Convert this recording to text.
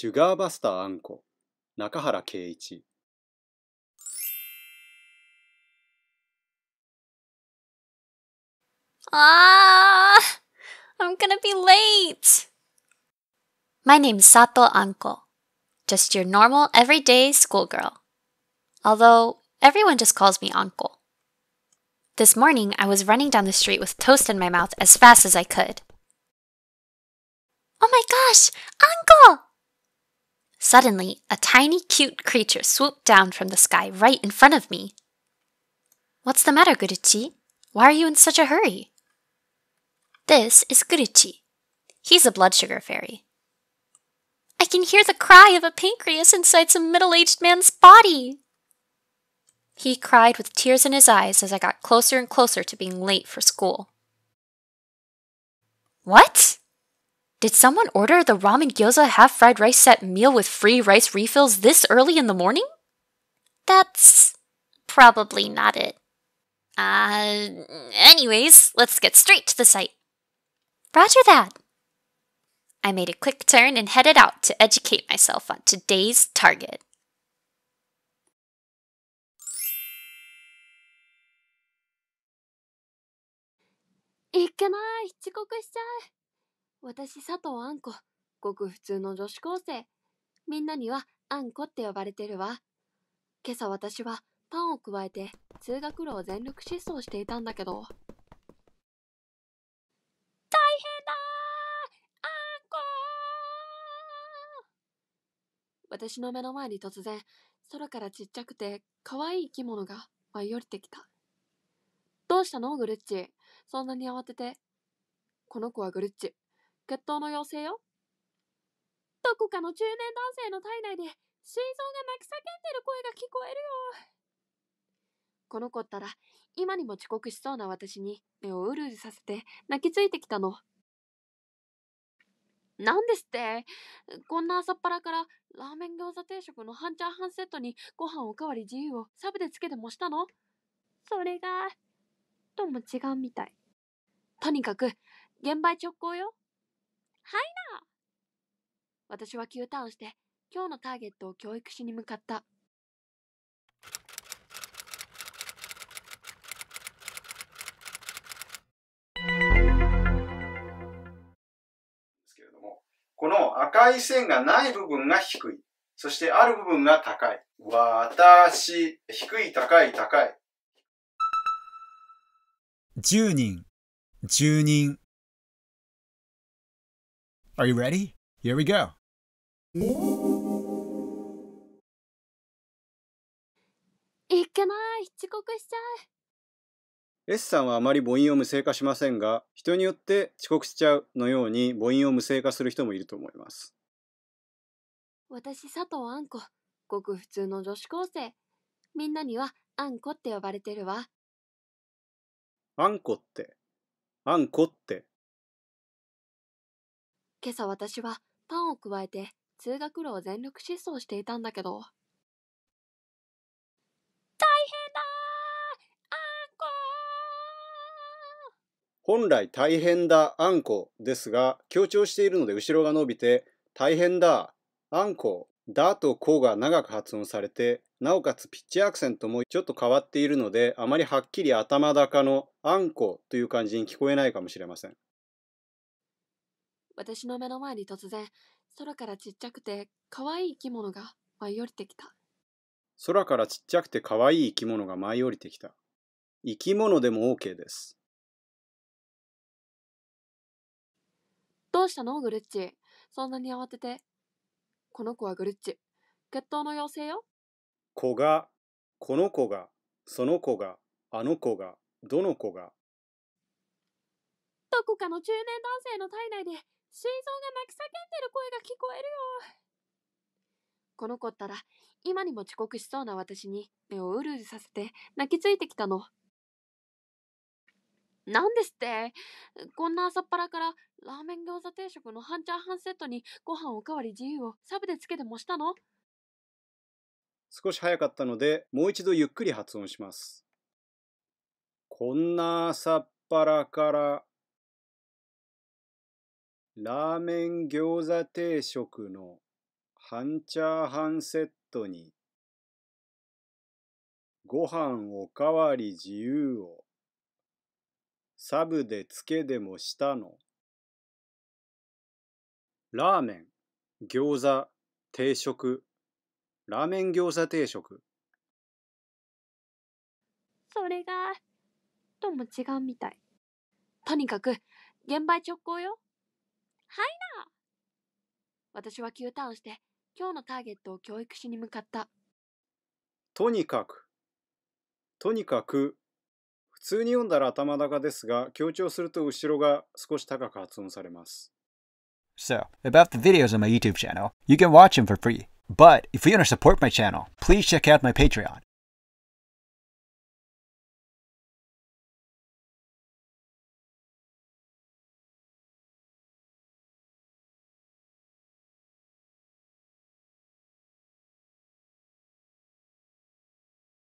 Ah, i I'm gonna be late! My name's Sato Anko, just your normal everyday schoolgirl. Although everyone just calls me Anko. This morning I was running down the street with toast in my mouth as fast as I could. Oh my gosh, Anko! Suddenly, a tiny, cute creature swooped down from the sky right in front of me. What's the matter, Guruchi? Why are you in such a hurry? This is Guruchi. He's a blood sugar fairy. I can hear the cry of a pancreas inside some middle aged man's body. He cried with tears in his eyes as I got closer and closer to being late for school. What? Did someone order the ramen gyoza half fried rice set meal with free rice refills this early in the morning? That's probably not it. Uh, anyways, let's get straight to the site. Roger that. I made a quick turn and headed out to educate myself on today's target. 私佐藤あんこ。ごく普通の女子高生。みんなにはあんこって呼ばれてるわ。今朝私はパンを加えて通学路を全力疾走していたんだけど。大変だあんこ私の目の前に突然、空からちっちゃくて可愛い生き物が舞い降りてきた。どうしたのグルッチ。そんなに慌てて。この子はグルッチ。血闘の要請よ。どこかの中年男性の体内で心臓が泣き叫んでる声が聞こえるよ。この子ったら、今にも遅刻しそうな私に目をうるうるさせて泣きついてきたの。なんですってこんな朝っぱらからラーメン餃子定食の半チャーハンセットにご飯おかわり自由をサブでつけてもしたのそれが、とも違うみたい。とにかく、現場直行よ。な私は Q ターンして、今日のターゲットを教育しに向かった。この赤い線がない部分が低い。そしてある部分が高い。私、低い、高い、高い。10人、10人。Are you ready? Here we go. いけない遅刻しちゃう S さんはあまり母音を無声化しませんが人によって遅刻しちゃうのように母音を無声化する人もいると思います私佐藤あんこごく普通の女子高生みんなにはあんこって呼ばれてるわあんこってあんこって今朝私はパンを加えて通学路を全力疾走していたんだけど。大変だ本来大変だあんこですが強調しているので後ろが伸びて大変だあんこだとこが長く発音されてなおかつピッチアクセントもちょっと変わっているのであまりはっきり頭高のあんこという感じに聞こえないかもしれません。私の目の前に突然、空からちっちゃくて可愛い生き物が舞い降りてきた。空からちっちゃくて可愛い生き物が舞い降りてきた。生き物でも OK です。どうしたのグルッチ。そんなに慌てて。この子はグルッチ。決闘の妖精よ。子が、この子が、その子が、あの子が、どの子が。どこかの中年男性の体内で心臓が泣き叫んでる声が聞こえるよ。この子ったら、今にも遅刻しそうな私に目をうるうるさせて泣きついてきたの。なんですってこんな朝っぱらからラーメン餃子定食の半チャーハンセットにご飯おかわり自由をサブでつけてもしたの少し早かったのでもう一度ゆっくり発音します。こんな朝っぱらからラーメン餃子定食の半チャーハンセットに、ご飯おかわり自由を、サブでつけでもしたの。ラーメン、餃子、定食、ラーメン餃子定食。それが、とも違うみたい。とにかく、現場直行よ。はいな私は Q ターンして、今日のターゲットを教育しに向かった。とにかく。とにかく。普通に読んだら頭高ですが、強調すると後ろが少し高く発音されます。So, about the videos on my YouTube channel, you can watch them for free. But if you want to support my channel, please check out my Patreon.